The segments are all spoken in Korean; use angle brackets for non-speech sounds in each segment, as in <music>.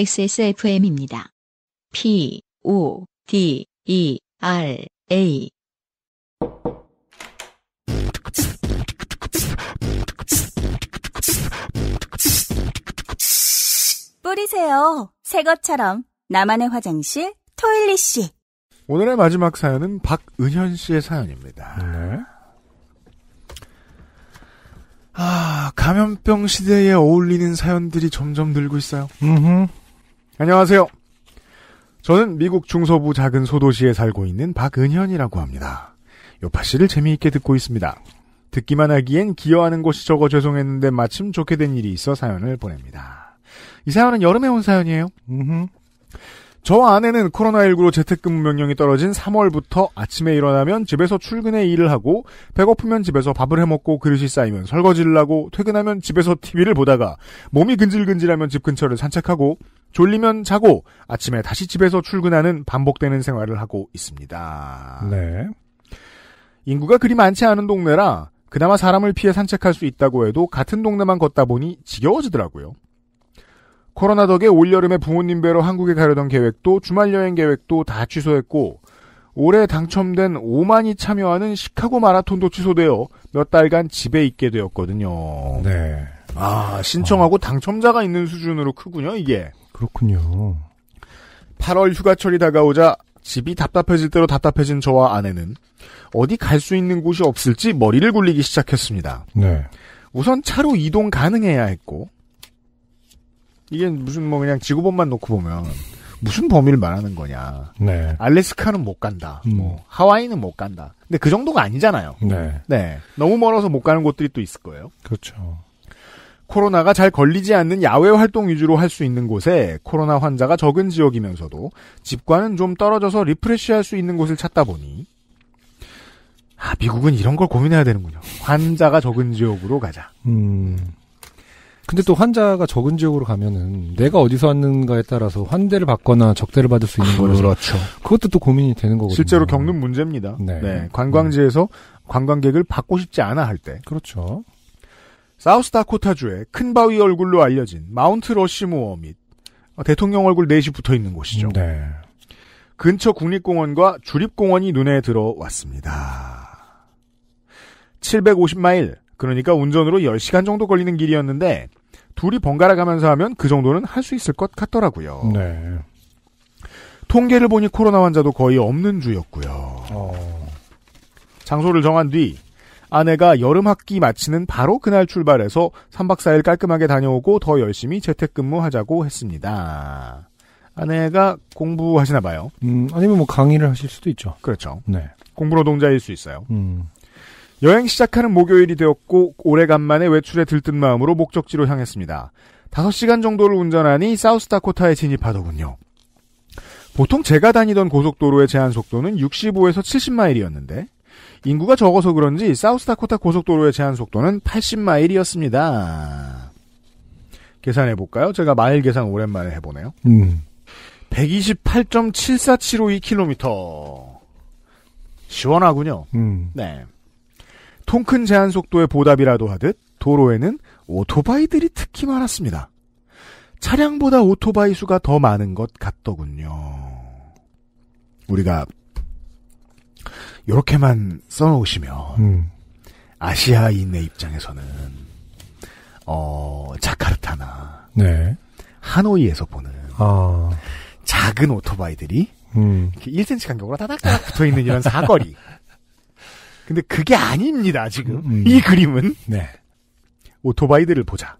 XSFM입니다. P, O, D, E, R, A. 뿌리세요. 새 것처럼. 나만의 화장실, 토일리 씨. 오늘의 마지막 사연은 박은현 씨의 사연입니다. 네. 아, 감염병 시대에 어울리는 사연들이 점점 늘고 있어요. 음 안녕하세요. 저는 미국 중서부 작은 소도시에 살고 있는 박은현이라고 합니다. 요파 씨를 재미있게 듣고 있습니다. 듣기만 하기엔 기여하는 곳이 적어 죄송했는데 마침 좋게 된 일이 있어 사연을 보냅니다. 이 사연은 여름에 온 사연이에요. 음흠. 저 아내는 코로나19로 재택근무 명령이 떨어진 3월부터 아침에 일어나면 집에서 출근해 일을 하고 배고프면 집에서 밥을 해먹고 그릇이 쌓이면 설거지를 하고 퇴근하면 집에서 TV를 보다가 몸이 근질근질하면 집 근처를 산책하고 졸리면 자고 아침에 다시 집에서 출근하는 반복되는 생활을 하고 있습니다. 네. 인구가 그리 많지 않은 동네라 그나마 사람을 피해 산책할 수 있다고 해도 같은 동네만 걷다 보니 지겨워지더라고요. 코로나 덕에 올여름에 부모님 뵈러 한국에 가려던 계획도 주말 여행 계획도 다 취소했고 올해 당첨된 5만이 참여하는 시카고 마라톤도 취소되어 몇 달간 집에 있게 되었거든요. 네. 아, 신청하고 아. 당첨자가 있는 수준으로 크군요, 이게. 그렇군요. 8월 휴가철이 다가오자 집이 답답해질 대로 답답해진 저와 아내는 어디 갈 수 있는 곳이 없을지 머리를 굴리기 시작했습니다. 네. 우선 차로 이동 가능해야 했고 이게 무슨 뭐 그냥 지구본만 놓고 보면 무슨 범위를 말하는 거냐. 네. 알래스카는 못 간다. 음. 뭐 하와이는 못 간다. 근데 그 정도가 아니잖아요. 네. 네. 너무 멀어서 못 가는 곳들이 또 있을 거예요. 그렇죠. 코로나가 잘 걸리지 않는 야외 활동 위주로 할 수 있는 곳에 코로나 환자가 적은 지역이면서도 집과는 좀 떨어져서 리프레쉬할 수 있는 곳을 찾다 보니 아 미국은 이런 걸 고민해야 되는군요. 환자가 적은 지역으로 가자. 음. 근데 또 환자가 적은 지역으로 가면은 내가 어디서 왔는가에 따라서 환대를 받거나 적대를 받을 수 있는 거라 그렇죠. 그것도 또 고민이 되는 거거든요. 실제로 겪는 문제입니다. 네. 네. 관광지에서 관광객을 받고 싶지 않아 할 때. 그렇죠. 사우스다코타주의 큰 바위 얼굴로 알려진 마운트 러시모어 및 대통령 얼굴 넷이 붙어 있는 곳이죠. 네. 근처 국립공원과 주립공원이 눈에 들어왔습니다. 750마일, 그러니까 운전으로 10시간 정도 걸리는 길이었는데, 둘이 번갈아 가면서 하면 그 정도는 할 수 있을 것 같더라고요. 네. 통계를 보니 코로나 환자도 거의 없는 주였고요. 어... 장소를 정한 뒤 아내가 여름 학기 마치는 바로 그날 출발해서 3박 4일 깔끔하게 다녀오고 더 열심히 재택근무하자고 했습니다. 아내가 공부하시나 봐요. 음, 아니면 뭐 강의를 하실 수도 있죠. 그렇죠. 네. 공부 노동자일 수 있어요. 음. 여행 시작하는 목요일이 되었고 오래간만에 외출에 들뜬 마음으로 목적지로 향했습니다. 5시간 정도를 운전하니 사우스다코타에 진입하더군요. 보통 제가 다니던 고속도로의 제한 속도는 65에서 70마일이었는데 인구가 적어서 그런지 사우스다코타 고속도로의 제한 속도는 80마일이었습니다. 계산해 볼까요? 제가 마일 계산 오랜만에 해보네요. 음. 128.7475km. 시원하군요. 음. 네. 통큰 제한 속도의 보답이라도 하듯 도로에는 오토바이들이 특히 많았습니다. 차량보다 오토바이 수가 더 많은 것 같더군요. 우리가 요렇게만 써놓으시면 음. 아시아인의 입장에서는 어 자카르타나 네. 하노이에서 보는 아. 작은 오토바이들이 음. 1cm 간격으로 다닥다닥 붙어 있는 이런 사거리. <laughs> 근데 그게 아닙니다 지금 음. 이 그림은. 네. 오토바이들을 보자.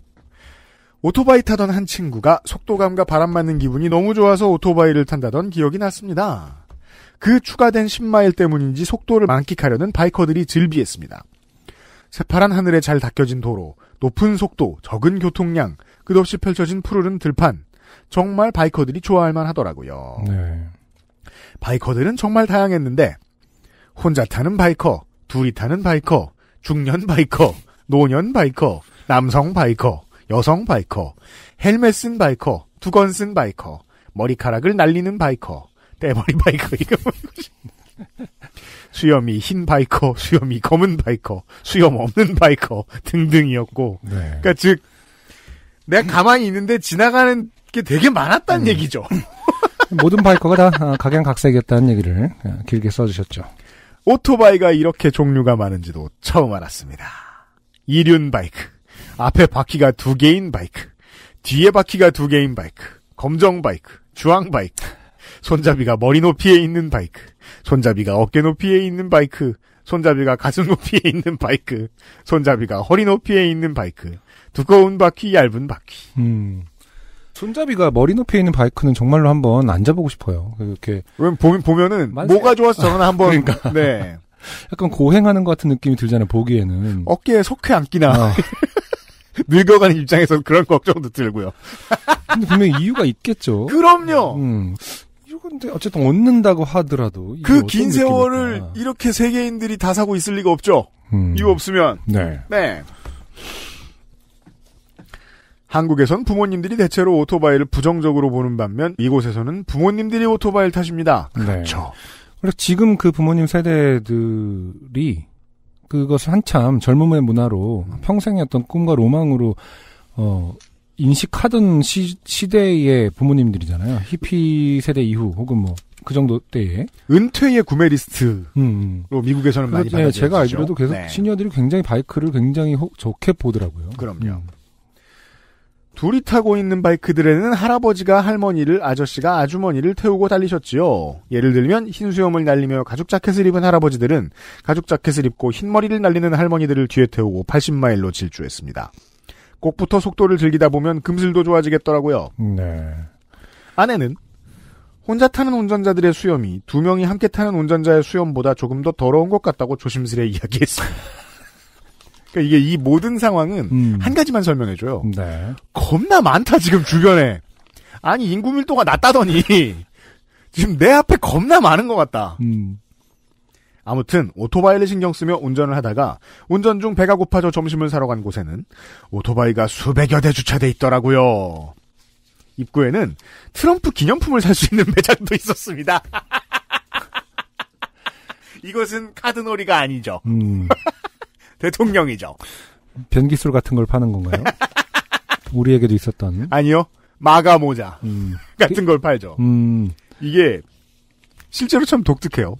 오토바이 타던 한 친구가 속도감과 바람 맞는 기분이 너무 좋아서 오토바이를 탄다던 기억이 났습니다. 그 추가된 10마일 때문인지 속도를 만끽하려는 바이커들이 즐비했습니다. 새파란 하늘에 잘 닦여진 도로, 높은 속도, 적은 교통량, 끝없이 펼쳐진 푸르른 들판. 정말 바이커들이 좋아할 만 하더라고요. 네. 바이커들은 정말 다양했는데, 혼자 타는 바이커, 둘이 타는 바이커, 중년 바이커, 노년 바이커, 남성 바이커, 여성 바이커, 헬멧 쓴 바이커, 두건 쓴 바이커, 머리카락을 날리는 바이커, 대머리 바이커 이거 보고 뭐 수염이 흰 바이커, 수염이 검은 바이커, 수염 없는 바이커 등등이었고, 네. 그러니까 즉 내가 가만히 있는데 지나가는 게 되게 많았다는 음. 얘기죠. <laughs> 모든 바이커가 다 아, 각양각색이었다는 얘기를 아, 길게 써주셨죠. 오토바이가 이렇게 종류가 많은지도 처음 알았습니다. 이륜 바이크, 앞에 바퀴가 두 개인 바이크, 뒤에 바퀴가 두 개인 바이크, 검정 바이크, 주황 바이크. 손잡이가 머리 높이에 있는 바이크, 손잡이가 어깨 높이에 있는 바이크, 손잡이가 가슴 높이에 있는 바이크, 손잡이가 허리 높이에 있는 바이크, 두꺼운 바퀴, 얇은 바퀴. 음. 손잡이가 머리 높이에 있는 바이크는 정말로 한번 앉아보고 싶어요. 이렇게. 보면, 보면은, 만세... 뭐가 좋았서 저는 한번. <laughs> 그러니까. 네. 약간 고행하는 것 같은 느낌이 들잖아요, 보기에는. 어깨에 속해 앉기나. 아. <laughs> 늙어가는 입장에서 는 그런 걱정도 들고요. 근데 분명히 이유가 있겠죠. 그럼요! 음, 근데 어쨌든 얻는다고 하더라도 그 긴 세월을 이렇게 세계인들이 다 사고 있을 리가 없죠. 음. 이유 없으면 네. 네. 한국에선 부모님들이 대체로 오토바이를 부정적으로 보는 반면 이곳에서는 부모님들이 오토바이를 타십니다. 네. 그렇죠. 그래서 지금 그 부모님 세대들이 그것을 한참 젊음의 문화로 평생의 어떤 꿈과 로망으로 어 인식하던 시, 시대의 부모님들이잖아요. 히피 세대 이후 혹은 뭐 그 정도 때에 은퇴의 구매 리스트로 음. 음. 미국에서는 많이 받아요. 그렇죠. 네, 제가 알기로도 계속 네. 시녀들이 굉장히 바이크를 굉장히 호, 좋게 보더라고요. 그럼요. 음. 둘이 타고 있는 바이크들에는 할아버지가 할머니를, 아저씨가 아주머니를 태우고 달리셨지요. 예를 들면 흰 수염을 날리며 가죽 자켓을 입은 할아버지들은 가죽 자켓을 입고 흰 머리를 날리는 할머니들을 뒤에 태우고 80마일로 질주했습니다. 곡부터 속도를 즐기다 보면 금슬도 좋아지겠더라고요. 네. 아내는 혼자 타는 운전자들의 수염이 두 명이 함께 타는 운전자의 수염보다 조금 더 더러운 것 같다고 조심스레 이야기했어요 <laughs> 그러니까 이게 이 모든 상황은 음. 한 가지만 설명해줘요. 네. 겁나 많다 지금 주변에. 아니 인구 밀도가 낮다더니 <laughs> 지금 내 앞에 겁나 많은 것 같다. 음. 아무튼 오토바이를 신경 쓰며 운전을 하다가 운전 중 배가 고파져 점심을 사러 간 곳에는 오토바이가 수백여 대 주차돼 있더라고요. 입구에는 트럼프 기념품을 살 수 있는 <laughs> 매장도 있었습니다. <laughs> 이것은 카드놀이가 아니죠. 음. <laughs> 대통령이죠. 변기술 같은 걸 파는 건가요? 우리에게도 있었던. 아니요. 마가 모자 음. 같은 걸 팔죠. 음. 이게 실제로 참 독특해요.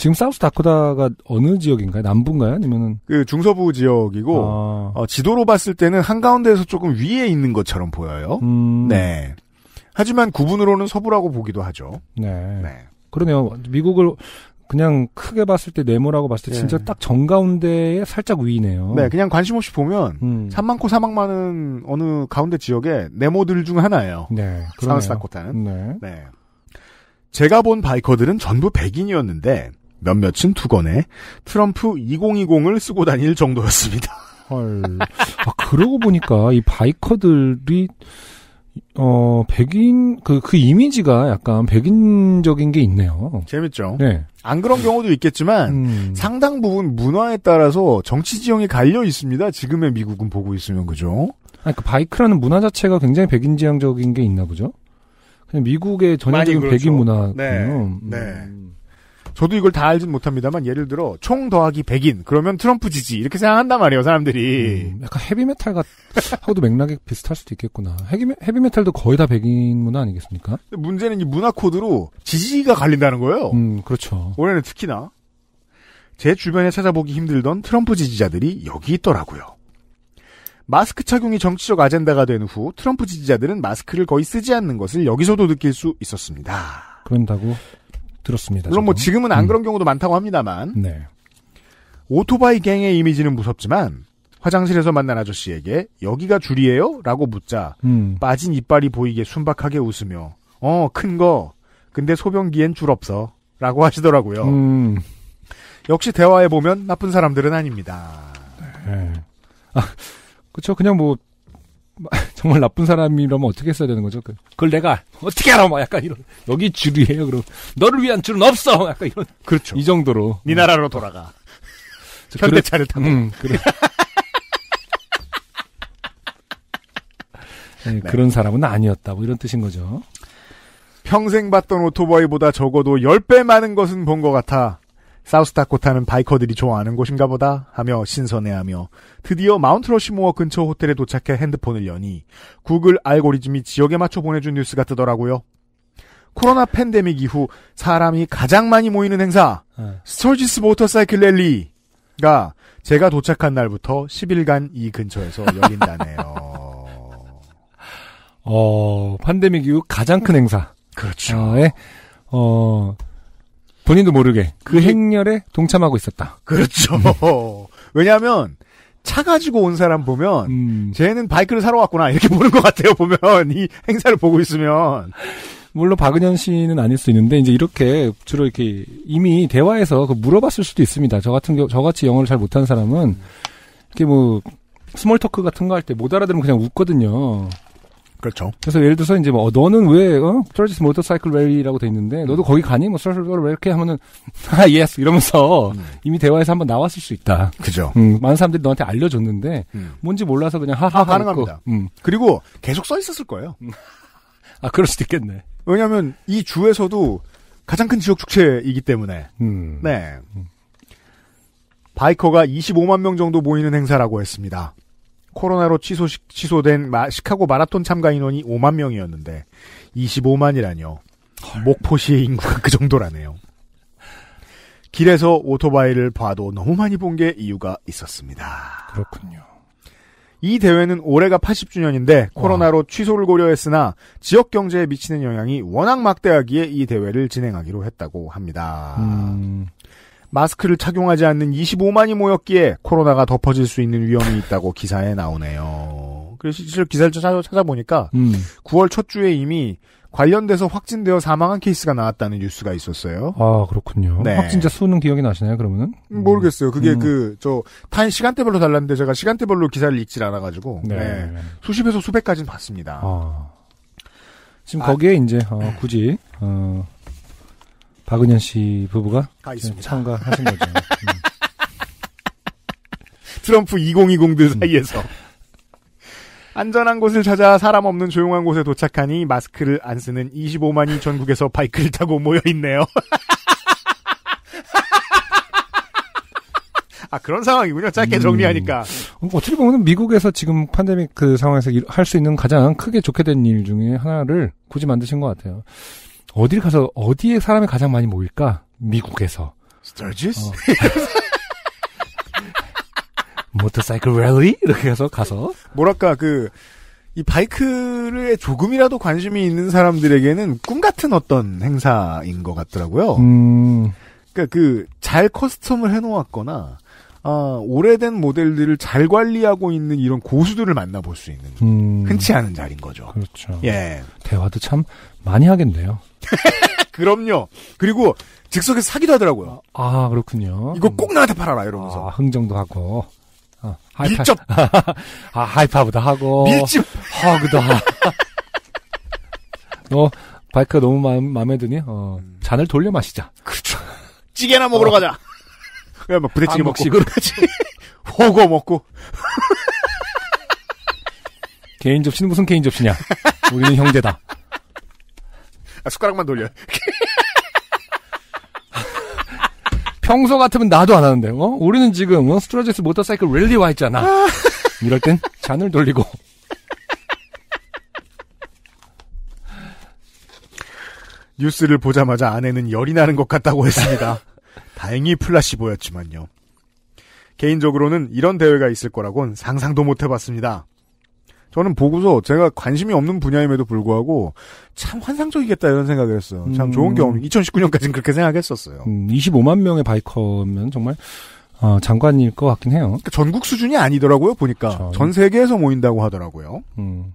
지금 사우스 다코다가 어느 지역인가요? 남부인가요? 아니면은 그 중서부 지역이고 아. 어, 지도로 봤을 때는 한 가운데에서 조금 위에 있는 것처럼 보여요. 음. 네. 하지만 구분으로는 서부라고 보기도 하죠. 네. 네. 그러네요. 미국을 그냥 크게 봤을 때 네모라고 봤을 때 네. 진짜 딱 정가운데에 살짝 위네요. 네, 그냥 관심 없이 보면 음. 산 많고 사막 많은 어느 가운데 지역에 네모들 중 하나예요. 네, 그러네요. 사우스 다코타는. 네. 네. 제가 본 바이커들은 전부 백인이었는데 몇몇은 두 권에 트럼프 2020을 쓰고 다닐 정도였습니다. 헐. 아, 그러고 보니까 이 바이커들이 어, 백인, 그, 그 이미지가 약간 백인적인 게 있네요. 재밌죠? 네. 안 그런 경우도 있겠지만, 음. 상당 부분 문화에 따라서 정치 지형이 갈려 있습니다. 지금의 미국은 보고 있으면, 그죠? 아니, 그 바이크라는 문화 자체가 굉장히 백인 지향적인 게 있나 보죠? 그냥 미국의 전형적인 그렇죠. 백인 문화군 네. 음. 네. 저도 이걸 다 알진 못합니다만 예를 들어 총 더하기 100인 그러면 트럼프 지지 이렇게 생각한단 말이에요 사람들이 음, 약간 헤비메탈 하고도 맥락이 비슷할 수도 있겠구나 헤비, 헤비메탈도 거의 다 100인 문화 아니겠습니까? 문제는 이 문화 코드로 지지가 갈린다는 거예요 음 그렇죠 올해는 특히나 제 주변에 찾아보기 힘들던 트럼프 지지자들이 여기 있더라고요 마스크 착용이 정치적 아젠다가 된 후 트럼프 지지자들은 마스크를 거의 쓰지 않는 것을 여기서도 느낄 수 있었습니다 그런다고 들었습니다. 물론 뭐 저도. 뭐 지금은 안 음. 그런 경우도 많다고 합니다만. 네. 오토바이 갱의 이미지는 무섭지만 화장실에서 만난 아저씨에게 여기가 줄이에요? 라고 묻자 음. 빠진 이빨이 보이게 순박하게 웃으며 어 큰거 근데 소변기엔 줄 없어 라고 하시더라고요. 음. 역시 대화해보면 나쁜 사람들은 아닙니다. 네. 아, 그쵸. 그냥 뭐 <laughs> 정말 나쁜 사람이라면 어떻게 써야 되는 거죠? 그, 그걸 내가 어떻게 알아? 막 뭐 약간 이런 여기 줄이에요. 그럼 너를 위한 줄은 없어. 뭐 약간 이런 그렇죠. 이 정도로 네 나라로 돌아가. 현대차를 타고. 음, 그래. <laughs> 네, 네. 그런 사람은 아니었다. 뭐 이런 뜻인 거죠. 평생 봤던 오토바이보다 적어도 10배 많은 것은 본 것 같아. 사우스다코타는 바이커들이 좋아하는 곳인가 보다 하며 신선해하며 드디어 마운트 러시모어 근처 호텔에 도착해 핸드폰을 여니 구글 알고리즘이 지역에 맞춰 보내준 뉴스가 뜨더라고요. 코로나 팬데믹 이후 사람이 가장 많이 모이는 행사 네. 스톨지스 모터사이클 랠리가 제가 도착한 날부터 10일간 이 근처에서 열린다네요. <laughs> 어, 팬데믹 이후 가장 큰 행사. 그렇죠. 어, 예. 어, 본인도 모르게 그, 그 행렬에 동참하고 있었다. 그렇죠. 음. <laughs> 왜냐하면 차 가지고 온 사람 보면 음. 쟤는 바이크를 사러 왔구나 이렇게 <laughs> 보는 것 같아요. 보면 이 행사를 보고 있으면 물론 박은현 씨는 아닐 수 있는데 이제 이렇게 주로 이렇게 이미 대화에서 그 물어봤을 수도 있습니다. 저 같은 경우 저같이 영어를 잘 못하는 사람은 이렇게 뭐 스몰 토크 같은 거 할 때 못 알아들으면 그냥 웃거든요. 그렇죠. 그래서 예를 들어서 이제 뭐 어, 너는 왜 어? 프로젝트 모터사이클 웨이라고 돼 있는데 너도 음. 거기 가니 뭐 서로 이렇게 하면은 <laughs> 아 예스 이러면서 음. 이미 대화에서 한번 나왔을 수 있다. 그죠. 음, 많은 사람들이 너한테 알려줬는데 음. 뭔지 몰라서 그냥 하하 가능합니다. 음. 그리고 계속 써 있었을 거예요. 음. <laughs> 아 그럴 수도 있겠네. 왜냐하면 이 주에서도 가장 큰 지역 축제이기 때문에 음. 네 바이커가 25만 명 정도 모이는 행사라고 했습니다. 코로나로 취소, 취소된 마, 시카고 마라톤 참가 인원이 5만 명이었는데 25만이라뇨. 헐. 목포시의 인구가 그 정도라네요. 길에서 오토바이를 봐도 너무 많이 본 게 이유가 있었습니다. 그렇군요. 이 대회는 올해가 80주년인데 코로나로 와. 취소를 고려했으나 지역 경제에 미치는 영향이 워낙 막대하기에 이 대회를 진행하기로 했다고 합니다. 음, 마스크를 착용하지 않는 25만이 모였기에 코로나가 덮어질 수 있는 위험이 있다고 기사에 나오네요. 그래서 실제로 기사를 찾아, 찾아보니까 음. 9월 첫 주에 이미 관련돼서 확진되어 사망한 케이스가 나왔다는 뉴스가 있었어요. 아 그렇군요. 네. 확진자 수는 기억이 나시나요? 그러면은 음, 모르겠어요. 그게 음. 그저타 시간대별로 달랐는데 제가 시간대별로 기사를 읽질 않아가지고 네. 네. 수십에서 수백까지는 봤습니다. 아. 지금 아. 거기에 이제 어, 굳이 어, 박은현 씨 부부가 참가하신 거죠. <laughs> 음. 트럼프 2020들 음. 사이에서. 안전한 곳을 찾아 사람 없는 조용한 곳에 도착하니 마스크를 안 쓰는 25만이 전국에서 바이크를 타고 모여 있네요. <laughs> 아 그런 상황이군요. 짧게 음, 정리하니까. 어, 어떻게 보면 미국에서 지금 팬데믹 그 상황에서 할 수 있는 가장 크게 좋게 된 일 중에 하나를 굳이 만드신 것 같아요. 어딜 가서 어디에 사람이 가장 많이 모일까? 미국에서. 스타지스? 어. 모터사이클 <laughs> 랠리? 이렇게 해서 가서. 뭐랄까, 그, 이바이크를 조금이라도 관심이 있는 사람들에게는 꿈 같은 어떤 행사인 것 같더라고요. 음. 그러니까 그 잘 커스텀을 해놓았거나 아, 오래된 모델들을 잘 관리하고 있는 이런 고수들을 만나볼 수 있는 음... 흔치 않은 자리인 거죠. 그렇죠. 예. 대화도 참 많이 하겠네요. <laughs> 그럼요. 그리고 즉석에서 사기도 하더라고요. 아, 그렇군요. 이거 꼭 나한테 팔아라 이러면서. 아, 흥정도 하고. 아, 하이파... 밀접. <laughs> 아, 하이파브도 하고. 밀집. 허그도 너 <laughs> 어, 바이크가 너무 마음, 마음에 드니? 어, 음. 잔을 돌려 마시자. 그렇죠. 찌개나 먹으러 어. 가자. 그냥 막 부대찌개 먹고. 그렇지. <laughs> 호거 먹고. <laughs> 개인 접시는 무슨 개인 접시냐. 우리는 형제다. 아, 숟가락만 돌려. <laughs> 평소 같으면 나도 안 하는데, 어? 우리는 지금, 어? 스트라제스 모터사이클 랠리 와 있잖아. 이럴 땐 잔을 돌리고. 뉴스를 보자마자 아내는 열이 나는 것 같다고 했습니다. 다행히 플라시보였지만요. 개인적으로는 이런 대회가 있을 거라곤 상상도 못 해봤습니다. 저는 보고서 제가 관심이 없는 분야임에도 불구하고 참 환상적이겠다 이런 생각을 했어요. 음... 참 좋은 경험. 2019년까지는 그렇게 생각했었어요. 음, 25만 명의 바이커면 정말 어, 장관일 것 같긴 해요. 그러니까 전국 수준이 아니더라고요, 보니까. 그전 세계에서 모인다고 하더라고요. 음.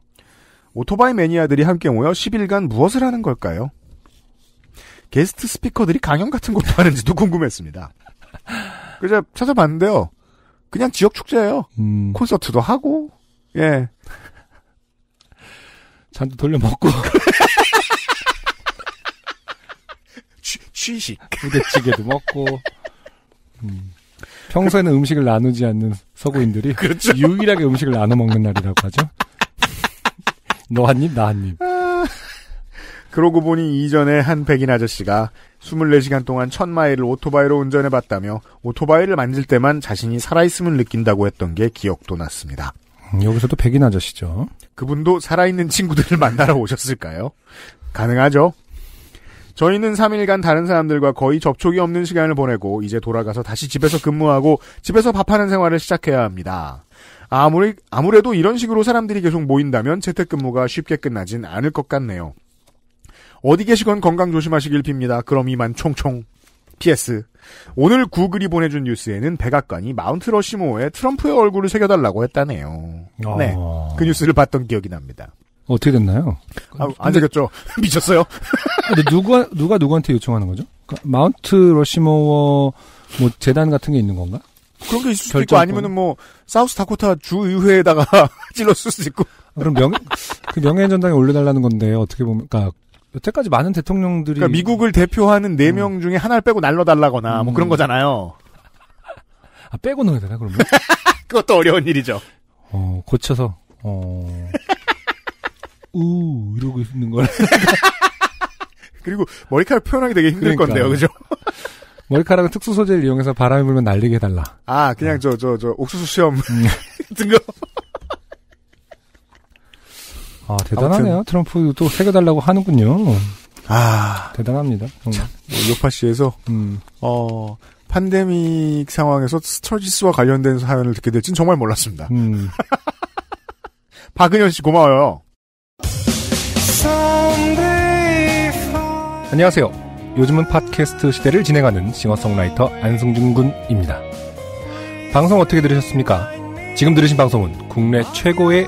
오토바이 매니아들이 함께 모여 10일간 무엇을 하는 걸까요? 게스트 스피커들이 강연 같은 것도 하는지도 궁금했습니다. 그래서 찾아봤는데요. 그냥 지역 축제예요. 음. 콘서트도 하고 예. 잔도 돌려 먹고 <laughs> 취, 취식 부대찌개도 먹고 음. 평소에는 음식을 나누지 않는 서구인들이 <laughs> 그렇죠. 유일하게 음식을 나눠 먹는 날이라고 하죠. <laughs> 너 한 입, 나 한 입. 아. 그러고 보니 이전에 한 백인 아저씨가 24시간 동안 천마일을 오토바이로 운전해봤다며 오토바이를 만질 때만 자신이 살아있음을 느낀다고 했던 게 기억도 났습니다. 음, 여기서도 백인 아저씨죠. 그분도 살아있는 친구들을 <laughs> 만나러 오셨을까요? 가능하죠. 저희는 3일간 다른 사람들과 거의 접촉이 없는 시간을 보내고 이제 돌아가서 다시 집에서 근무하고 집에서 밥하는 생활을 시작해야 합니다. 아무리, 아무래도 이런 식으로 사람들이 계속 모인다면 재택근무가 쉽게 끝나진 않을 것 같네요. 어디 계시건 건강 조심하시길 빕니다. 그럼 이만 총총. PS. 오늘 구글이 보내준 뉴스에는 백악관이 마운트 러시모어에 트럼프의 얼굴을 새겨달라고 했다네요. 어... 네. 그 뉴스를 봤던 기억이 납니다. 어떻게 됐나요? 아, 안 되겠죠. <laughs> 미쳤어요. 아, 근데 누가 누가 누구한테 요청하는 거죠? 그러니까 마운트 러시모어 뭐 재단 같은 게 있는 건가? 그런 게 있을 수도 있고 아니면은 뭐 사우스 다코타 주 의회에다가 <laughs> 찔렀을 수도 있고. 아, 그럼 명예 그 명예 전당에 올려달라는 건데 어떻게 보면 그러니까 여태까지 많은 대통령들이 그러니까 미국을 대표하는 네명 음. 중에 하나를 빼고 날려달라거나 뭐 그런 음. 거잖아요. <laughs> 아, 빼고 넣어야 되나 그러면? <laughs> 그것도 어려운 일이죠. 어, 고쳐서 어. <laughs> 우 이러고 있는 걸. 그리고 머리카락 표현하기 되게 힘들 그러니까. 건데요, 그죠? 머리카락은 특수 소재를 이용해서 바람이 불면 날리게 해달라. 아, 그냥 네. 저 저저 저, 저 옥수수 시험 등급. 음. 아, 대단하네요. 트럼프 또 새겨달라고 하는군요. 아. 대단합니다. 정 뭐 요파씨에서, 음. 어, 팬데믹 상황에서 스터지스와 관련된 사연을 듣게 될진 정말 몰랐습니다. 음. <laughs> 박은현 씨 고마워요. 안녕하세요. 요즘은 팟캐스트 시대를 진행하는 싱어송라이터 안승준 군입니다. 방송 어떻게 들으셨습니까? 지금 들으신 방송은 국내 최고의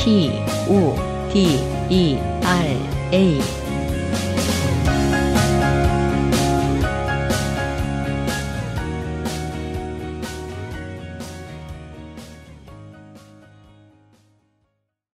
P O D E R A